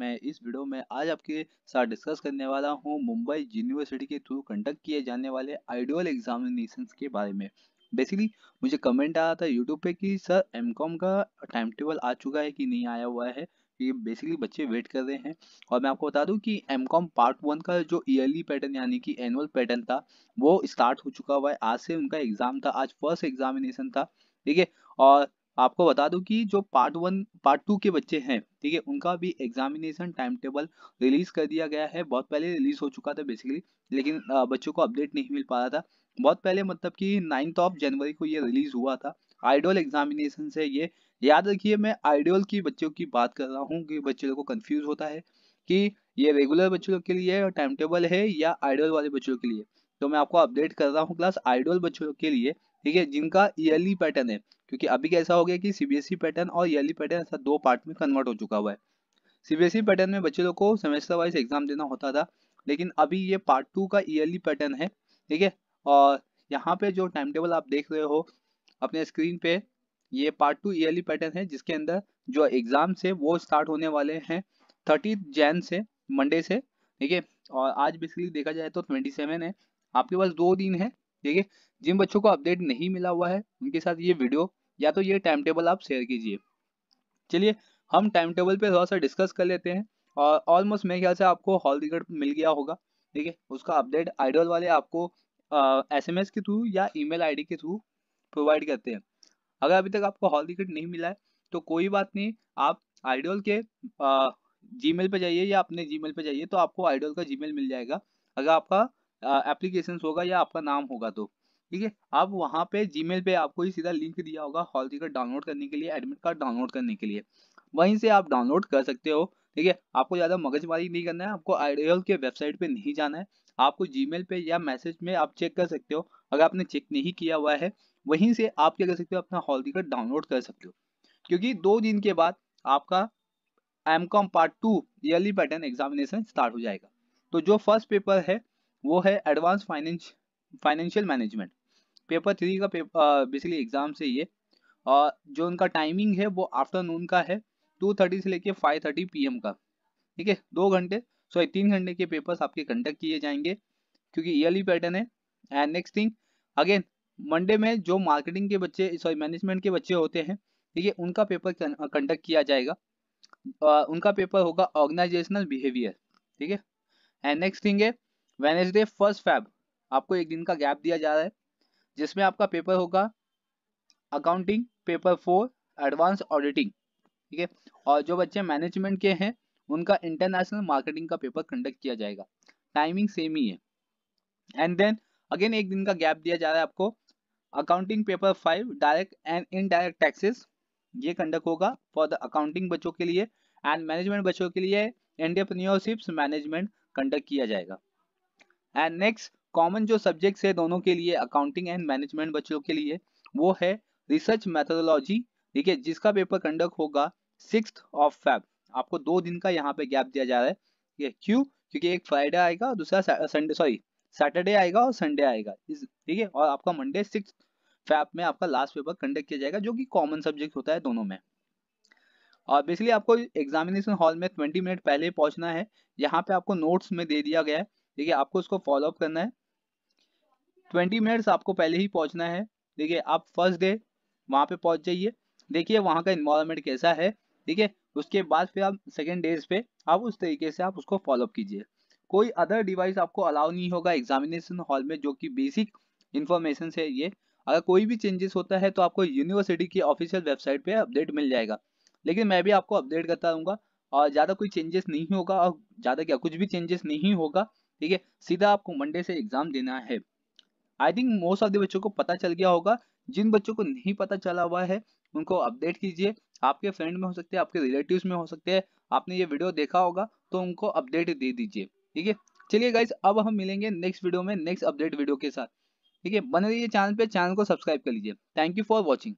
मैं इस वीडियो में आज आपके साथ डिस्कस करने वाला हूँ मुंबई यूनिवर्सिटी के थ्रू कंडक्ट किए जाने वाले आइडियल एग्जामिनेशन के बारे में बेसिकली मुझे कमेंट आया था यूट्यूब पे कि सर एम का टाइम टेबल आ चुका है कि नहीं आया हुआ है कि बेसिकली बच्चे वेट कर रहे हैं और मैं आपको बता दूं कि एम कॉम पार्ट वन का जो ईयरली पैटर्न यानी कि एनुअल पैटर्न था वो स्टार्ट हो चुका हुआ है आज से उनका एग्जाम था आज फर्स्ट एग्जामिनेशन था ठीक है और आपको बता दूं कि जो पार्ट वन पार्ट टू के बच्चे हैं ठीक है उनका भी एग्जामिनेशन टाइम टेबल रिलीज कर दिया गया है बहुत पहले रिलीज हो चुका था बेसिकली लेकिन बच्चों को अपडेट नहीं मिल पा रहा था बहुत पहले मतलब कि नाइन्थ ऑफ जनवरी को ये रिलीज हुआ था आइडियल एग्जामिनेशन से ये याद रखिए मैं आइडियल की बच्चों की बात कर रहा हूँ कि बच्चे लोग को कन्फ्यूज होता है कि ये रेगुलर बच्चों के लिए टाइम टेबल है या आइडियल वाले बच्चों के लिए तो मैं आपको अपडेट कर रहा हूँ क्लास आइडियल बच्चों के लिए ठीक है जिनका ईयरली पैटर्न है क्योंकि अभी कैसा हो गया कि सीबीएसई पैटर्न e और ईयरली पैटर्न ऐसा दो पार्ट में कन्वर्ट हो चुका हुआ है सीबीएसई पैटर्न e में बच्चे लोग को सेमेस्टर वाइज एग्जाम देना होता था लेकिन अभी ये पार्ट टू का ईयरली पैटर्न है ठीक है और यहाँ पे जो टाइम टेबल आप देख रहे हो अपने स्क्रीन पे ये पार्ट टू ईयरली पैटर्न है जिसके अंदर जो एग्जाम्स है वो स्टार्ट होने वाले हैं थर्टी जैन से मंडे से ठीक है और आज बेसिकली देखा जाए तो ट्वेंटी सेवन है आपके पास दो दिन है ठीक है जिन बच्चों को अपडेट नहीं मिला हुआ है उनके साथ ये वीडियो या तो ये टाइम टेबल आप शेयर कीजिए चलिए हम टाइम टेबल पे थोड़ा सा डिस्कस कर लेते हैं और ऑलमोस्ट मेरे ख्याल से आपको हॉल टिकट मिल गया होगा ठीक है उसका अपडेट आइडल वाले आपको एस एम एस के थ्रू या ईमेल आईडी के थ्रू प्रोवाइड करते हैं अगर अभी तक आपको हॉल टिकट नहीं मिला है तो कोई बात नहीं आप आइडल के जी मेल जाइए या अपने जी मेल जाइए तो आपको आइडल का जी मेल मिल जाएगा अगर आपका एप्लीकेशन होगा या आपका नाम होगा तो ठीक है आप वहाँ पे जीमेल पे आपको ही सीधा लिंक दिया होगा हॉल टिकट डाउनलोड करने के लिए एडमिट कार्ड डाउनलोड करने के लिए वहीं से आप डाउनलोड कर सकते हो ठीक है आपको ज़्यादा मगजमारी नहीं करना है आपको आईडियल के वेबसाइट पे नहीं जाना है आपको जीमेल पे या मैसेज में आप चेक कर सकते हो अगर आपने चेक नहीं किया हुआ है वहीं से आप क्या कर सकते हो अपना हॉल टिकट डाउनलोड कर सकते हो क्योंकि दो दिन के बाद आपका M com part two yearly pattern examination start हो जाएगा तो जो फर्स्ट पेपर है वो है advance finance financial management paper three का बेसिकली एग्जाम uh, से ये और uh, जो उनका टाइमिंग है वो आफ्टरनून का है टू थर्टी से लेके फाइव थर्टी पी का ठीक है दो घंटे सॉरी तीन घंटे के पेपर्स आपके कंडक्ट किए जाएंगे क्योंकि ईयरली पैटर्न है and next thing again Monday में जो मार्केटिंग के बच्चे सॉरी मैनेजमेंट के बच्चे होते हैं ठीक है उनका पेपर कंडक्ट uh, किया जाएगा आ, उनका पेपर होगा ऑर्गेनाइजेशनल बिहेवियर ठीक है एंड नेक्स्ट थिंग है वेनेसडे फर्स्ट फैब आपको एक दिन का गैप दिया जा रहा है जिसमें आपका पेपर होगा accounting paper four advance auditing ठीक है और जो बच्चे मैनेजमेंट के हैं उनका इंटरनेशनल मार्केटिंग का पेपर कंडक्ट किया जाएगा टाइमिंग सेम ही है एंड देन अगेन एक दिन का गैप दिया जा रहा है आपको accounting paper five direct and indirect taxes ये कंडक्ट होगा फॉर द अकाउंटिंग बच्चों के लिए एंड मैनेजमेंट बच्चों के लिए एंटरप्रेन्योरशिप्स मैनेजमेंट कंडक्ट किया जाएगा एंड नेक्स्ट कॉमन जो सब्जेक्ट्स है दोनों के लिए अकाउंटिंग एंड मैनेजमेंट बच्चों के लिए वो है रिसर्च मैथोडोलॉजी ठीक है जिसका पेपर कंडक्ट होगा सिक्स ऑफ फैब आपको दो दिन का यहाँ पे गैप दिया जा रहा है क्यों क्योंकि एक फ्राइडे आएगा दूसरा संडे सॉरी सैटरडे आएगा और संडे आएगा ठीक है और आपका मंडे सिक्स फैप में आपका लास्ट पेपर कंडक्ट किया जाएगा जो कि कॉमन सब्जेक्ट होता है दोनों में और बेसिकली आपको एग्जामिनेशन हॉल में 20 मिनट पहले पहुंचना है यहाँ पे आपको नोट्स में दे दिया गया है ठीक है आपको उसको फॉलोअप करना है ट्वेंटी मिनट्स आपको पहले ही पहुंचना है देखिए आप फर्स्ट डे वहाँ पे पहुंच जाइए देखिए वहाँ का इन्वायरमेंट कैसा है ठीक है उसके बाद फिर आप सेकेंड डेज पे आप उस तरीके से आप उसको फॉलोअप कीजिए कोई अदर डिवाइस आपको अलाउ नहीं होगा एग्जामिनेशन हॉल में जो कि बेसिक इन्फॉर्मेशन है ये अगर कोई भी चेंजेस होता है तो आपको यूनिवर्सिटी की ऑफिशियल वेबसाइट पे अपडेट मिल जाएगा लेकिन मैं भी आपको अपडेट करता रहूँगा और ज़्यादा कोई चेंजेस नहीं होगा और ज़्यादा क्या कुछ भी चेंजेस नहीं होगा ठीक है सीधा आपको मंडे से एग्जाम देना है I think most of the बच्चों को पता चल गया होगा जिन बच्चों को नहीं पता चला हुआ है उनको अपडेट कीजिए आपके फ्रेंड में हो सकते हैं आपके रिलेटिव्स में हो सकते हैं आपने ये वीडियो देखा होगा तो उनको अपडेट दे दीजिए ठीक है चलिए गाइज अब हम मिलेंगे नेक्स्ट वीडियो में नेक्स्ट अपडेट वीडियो के साथ ठीक है बने रहिए चैनल पे चैनल को सब्सक्राइब कर लीजिए थैंक यू फॉर वॉचिंग